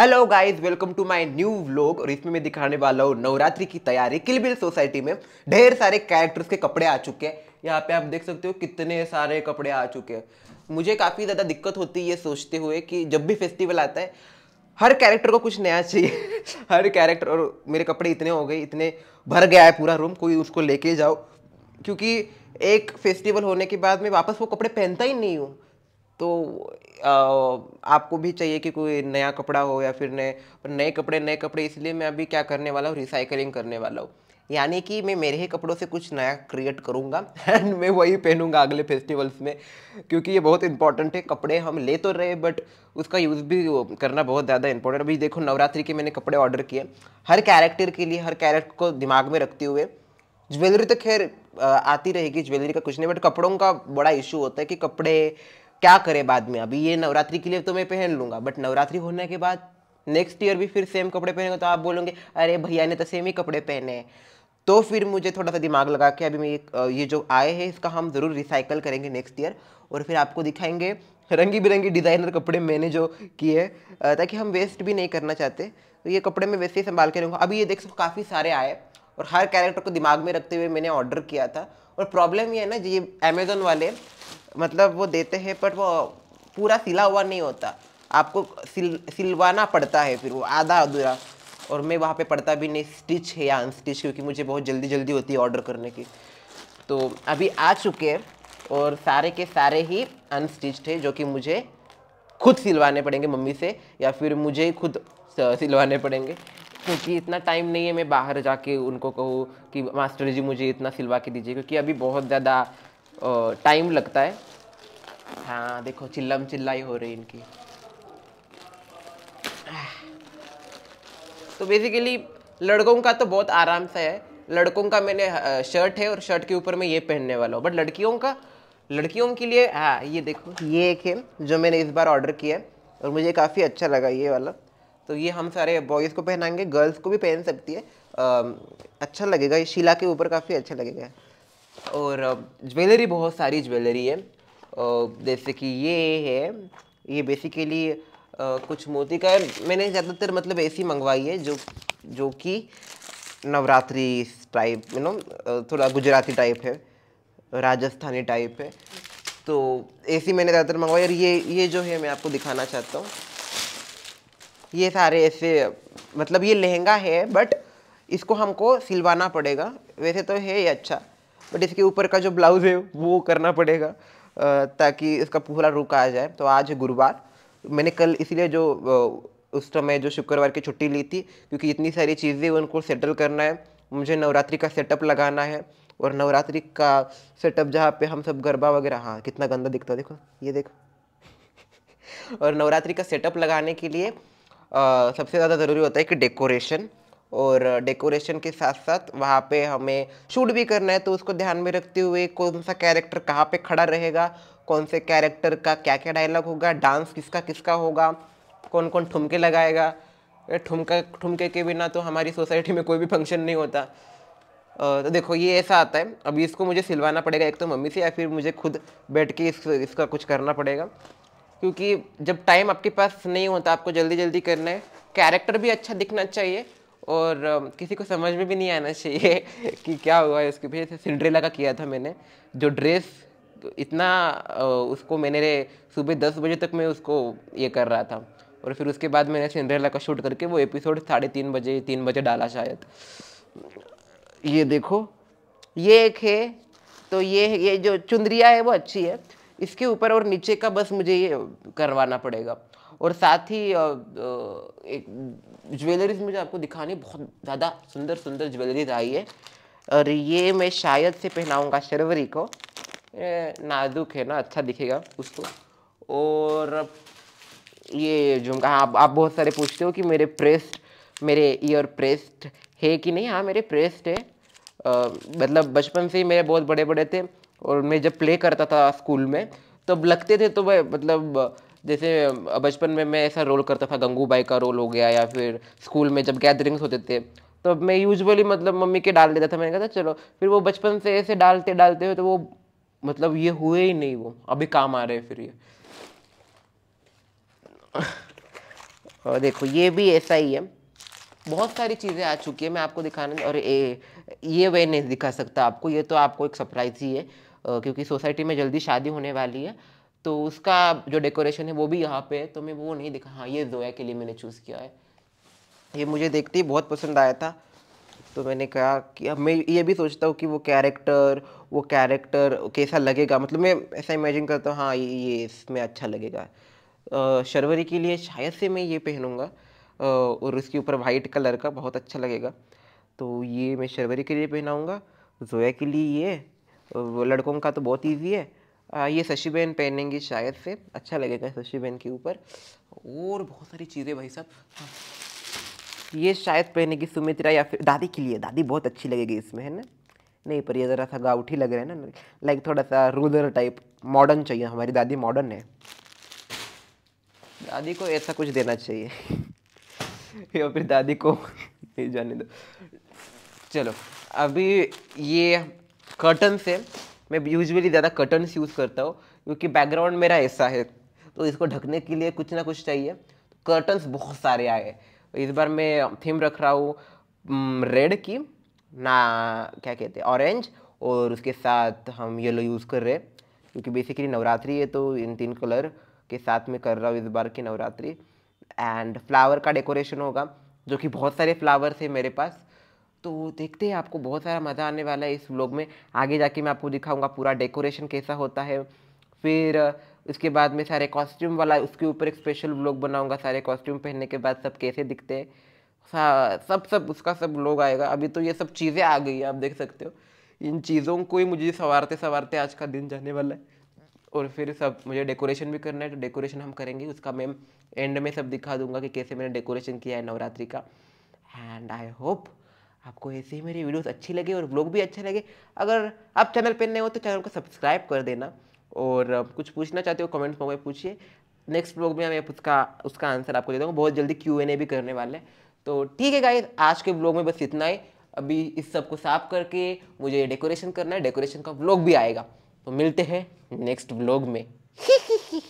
Hello guys welcome to my new vlog और इसमें मैं दिखाने वाला हूँ नवरात्रि की तैयारी किलबिल सोसाइटी में ढेर सारे कैरेक्टर्स के कपड़े आ चुके हैं यहाँ पे आप देख सकते हो कितने सारे कपड़े आ चुके हैं मुझे काफ़ी ज़्यादा दिक्कत होती है ये सोचते हुए कि जब भी फेस्टिवल आता है हर कैरेक्टर को कुछ नया चाहिए हर कैरेक्टर और मेरे कपड़े इतने हो गए इतने भर गया है पूरा रूम कोई उसको लेके जाओ क्योंकि एक फेस्टिवल होने के बाद मैं वापस वो कपड़े पहनता ही नहीं हूँ तो आपको भी चाहिए कि कोई नया कपड़ा हो या फिर नए नए कपड़े नए कपड़े इसलिए मैं अभी क्या करने वाला हूँ रिसाइकलिंग करने वाला हूँ यानी कि मैं मेरे ही कपड़ों से कुछ नया क्रिएट करूँगा एंड मैं वही पहनूंगा अगले फेस्टिवल्स में क्योंकि ये बहुत इंपॉर्टेंट है कपड़े हम ले तो रहे बट उसका यूज़ भी करना बहुत ज़्यादा इंपॉर्टेंट अभी देखो नवरात्रि के मैंने कपड़े ऑर्डर किए हर कैरेक्टर के लिए हर कैरेक्टर को दिमाग में रखते हुए ज्वेलरी तो खैर आती रहेगी ज्वेलरी का कुछ नहीं बट कपड़ों का बड़ा इशू होता है कि कपड़े क्या करें बाद में अभी ये नवरात्रि के लिए तो मैं पहन लूंगा बट नवरात्रि होने के बाद नेक्स्ट ईयर भी फिर सेम कपड़े पहनेंगे तो आप बोलोगे अरे भैया ने तो सेम ही कपड़े पहने हैं तो फिर मुझे थोड़ा सा दिमाग लगा के अभी मैं ये जो आए हैं इसका हम ज़रूर रिसाइकल करेंगे नेक्स्ट ईयर और फिर आपको दिखाएंगे रंगी बिरंगी डिज़ाइनर कपड़े मैंने जो किए ताकि हम वेस्ट भी नहीं करना चाहते तो ये कपड़े मैं वैसे ही संभाल के रहूँगा अभी ये देख सकते काफ़ी सारे आए और हर कैरेक्टर को दिमाग में रखते हुए मैंने ऑर्डर किया था और प्रॉब्लम ये है ना ये अमेज़ोन वाले मतलब वो देते हैं बट वो पूरा सिला हुआ नहीं होता आपको सिल सिलवाना पड़ता है फिर वो आधा अधूरा और मैं वहाँ पे पढ़ता भी नहीं स्टिच है या अनस्टिच क्योंकि मुझे बहुत जल्दी जल्दी होती है ऑर्डर करने की तो अभी आ चुके हैं और सारे के सारे ही अनस्टिच्ड है जो कि मुझे खुद सिलवाने पड़ेंगे मम्मी से या फिर मुझे खुद सिलवाने पड़ेंगे क्योंकि इतना टाइम नहीं है मैं बाहर जाके उनको कहूँ कि मास्टर जी मुझे इतना सिलवा के दीजिए क्योंकि अभी बहुत ज़्यादा टाइम लगता है हाँ देखो चिल्लम चिल्लाई हो रही इनकी तो बेसिकली लड़कों का तो बहुत आराम सा है लड़कों का मैंने शर्ट है और शर्ट के ऊपर मैं ये पहनने वाला हूँ बट लड़कियों का लड़कियों के लिए हाँ ये देखो ये एक है जो मैंने इस बार ऑर्डर किया है और मुझे काफ़ी अच्छा लगा ये वाला तो ये हम सारे बॉयज़ को पहनाएंगे गर्ल्स को भी पहन सकती है आ, अच्छा लगेगा ये शिला के ऊपर काफ़ी अच्छा लगेगा और ज्वेलरी बहुत सारी ज्वेलरी है जैसे कि ये है ये बेसिकली कुछ मोती का है मैंने ज़्यादातर मतलब ऐसी मंगवाई है जो जो कि नवरात्रि टाइप यू नो थोड़ा गुजराती टाइप है राजस्थानी टाइप है तो ऐसी मैंने ज़्यादातर मंगवाई और ये ये जो है मैं आपको दिखाना चाहता हूँ ये सारे ऐसे मतलब ये लहंगा है बट इसको हमको सिलवाना पड़ेगा वैसे तो है ये अच्छा बट इसके ऊपर का जो ब्लाउज है वो करना पड़ेगा ताकि इसका पूरा रुक आ जाए तो आज गुरुवार मैंने कल इसलिए जो उस समय जो शुक्रवार की छुट्टी ली थी क्योंकि इतनी सारी चीज़ें उनको सेटल करना है मुझे नवरात्रि का सेटअप लगाना है और नवरात्रि का सेटअप जहाँ पे हम सब गरबा वगैरह हाँ कितना गंदा दिखता देखो ये देखो और नवरात्रि का सेटअप लगाने के लिए आ, सबसे ज़्यादा ज़रूरी होता है कि डेकोरेशन और डेकोरेशन के साथ साथ वहाँ पे हमें शूट भी करना है तो उसको ध्यान में रखते हुए कौन सा कैरेक्टर कहाँ पे खड़ा रहेगा कौन से कैरेक्टर का क्या क्या डायलॉग होगा डांस किसका किसका होगा कौन कौन ठुमके लगाएगा ठुमका ठुमके के बिना तो हमारी सोसाइटी में कोई भी फंक्शन नहीं होता तो देखो ये ऐसा आता है अभी इसको मुझे सिलवाना पड़ेगा एक तो मम्मी से या फिर मुझे खुद बैठ के इस, इसका कुछ करना पड़ेगा क्योंकि जब टाइम आपके पास नहीं होता आपको जल्दी जल्दी करना है कैरेक्टर भी अच्छा दिखना चाहिए और किसी को समझ में भी नहीं आना चाहिए कि क्या हुआ है उसके पीछे सिंड्रेला का किया था मैंने जो ड्रेस तो इतना उसको मैंने सुबह दस बजे तक मैं उसको ये कर रहा था और फिर उसके बाद मैंने सिंड्रेला का शूट करके वो एपिसोड साढ़े तीन बजे तीन बजे डाला शायद ये देखो ये एक है तो ये ये जो चुंदरिया है वो अच्छी है इसके ऊपर और नीचे का बस मुझे ये करवाना पड़ेगा और साथ ही एक ज्वेलरीज मुझे आपको दिखानी बहुत ज़्यादा सुंदर सुंदर ज्वेलरीज आई है और ये मैं शायद से पहनाऊँगा शर्वरी को नाजुक है ना अच्छा दिखेगा उसको और ये झुमका हाँ आप, आप बहुत सारे पूछते हो कि मेरे प्रेस्ट मेरे ईयर प्रेस्ट है कि नहीं हाँ मेरे प्रेस्ट है मतलब बचपन से ही मेरे बहुत बड़े बड़े थे और मैं जब प्ले करता था स्कूल में तब लगते थे तो भाई मतलब जैसे बचपन में मैं ऐसा रोल करता था गंगू बाई का रोल हो गया या फिर स्कूल में जब गैदरिंग्स होते थे तो मैं यूजुअली मतलब मम्मी के डाल देता था मैंने कहा था चलो फिर वो बचपन से ऐसे डालते डालते हुए तो वो मतलब ये हुए ही नहीं वो अभी काम आ रहे हैं फिर ये और देखो ये भी ऐसा ही है बहुत सारी चीज़ें आ चुकी है मैं आपको दिखाने और ए, ये वे नहीं दिखा सकता आपको ये तो आपको एक सरप्राइज ही है क्योंकि सोसाइटी में जल्दी शादी होने वाली है तो उसका जो डेकोरेशन है वो भी यहाँ पे है तो मैं वो नहीं देखा हाँ ये जोया के लिए मैंने चूज़ किया है ये मुझे देखते ही बहुत पसंद आया था तो मैंने कहा कि अब मैं ये भी सोचता हूँ कि वो कैरेक्टर वो कैरेक्टर कैसा लगेगा मतलब मैं ऐसा इमेजिन करता हूँ हाँ ये, ये इसमें अच्छा लगेगा शर्वरी के लिए शायद से मैं ये पहनूँगा और उसके ऊपर वाइट कलर का बहुत अच्छा लगेगा तो ये मैं शर्वरी के लिए पहनाऊँगा जोया के लिए ये लड़कों का तो बहुत ईजी है आ, ये शशि बहन पहनेंगी शायद से अच्छा लगेगा शशि बहन के ऊपर और बहुत सारी चीज़ें भाई साहब हाँ। ये शायद पहनेगी सुमित्रा या फिर दादी के लिए दादी बहुत अच्छी लगेगी इसमें है ना नहीं पर ये ज़रा सा गाउठी लग रहा है ना लाइक थोड़ा सा रूदर टाइप मॉडर्न चाहिए हमारी दादी मॉडर्न है दादी को ऐसा कुछ देना चाहिए या फिर दादी को नहीं जाने दो चलो अभी ये कर्टन से मैं यूजुअली ज़्यादा कर्टन्स यूज़ करता हूँ क्योंकि बैकग्राउंड मेरा ऐसा है तो इसको ढकने के लिए कुछ ना कुछ चाहिए कर्टन्स बहुत सारे आए इस बार मैं थीम रख रहा हूँ रेड की ना क्या कहते हैं ऑरेंज और उसके साथ हम येलो यूज़ कर रहे हैं क्योंकि बेसिकली नवरात्रि है तो इन तीन कलर के साथ में कर रहा हूँ इस बार की नवरात्रि एंड फ्लावर का डेकोरेशन होगा जो कि बहुत सारे फ्लावर्स है मेरे पास तो देखते हैं आपको बहुत सारा मज़ा आने वाला है इस व्लॉग में आगे जाके मैं आपको दिखाऊंगा पूरा डेकोरेशन कैसा होता है फिर उसके बाद में सारे कॉस्ट्यूम वाला उसके ऊपर एक स्पेशल व्लॉग बनाऊंगा सारे कॉस्ट्यूम पहनने के बाद सब कैसे दिखते हैं सब सब उसका सब लोग आएगा अभी तो ये सब चीज़ें आ गई हैं आप देख सकते हो इन चीज़ों को ही मुझे संवारते संवारते आज का दिन जाने वाला है और फिर सब मुझे डेकोरेशन भी करना है तो डेकोरेशन हम करेंगे उसका मैं एंड में सब दिखा दूंगा कि कैसे मैंने डेकोरेशन किया है नवरात्रि का एंड आई होप आपको ऐसे ही मेरी वीडियोस अच्छी लगे और ब्लॉग भी अच्छे लगे अगर आप चैनल पर नए हो तो चैनल को सब्सक्राइब कर देना और कुछ पूछना चाहते हो कमेंट्स में पूछिए नेक्स्ट ब्लॉग में मैं उसका उसका आंसर आपको दे दूँगा बहुत जल्दी क्यू एन ए भी करने वाले हैं तो ठीक है गाइज आज के ब्लॉग में बस इतना ही अभी इस सब को साफ करके मुझे डेकोरेशन करना है डेकोरेशन का ब्लॉग भी आएगा तो मिलते हैं नेक्स्ट ब्लॉग में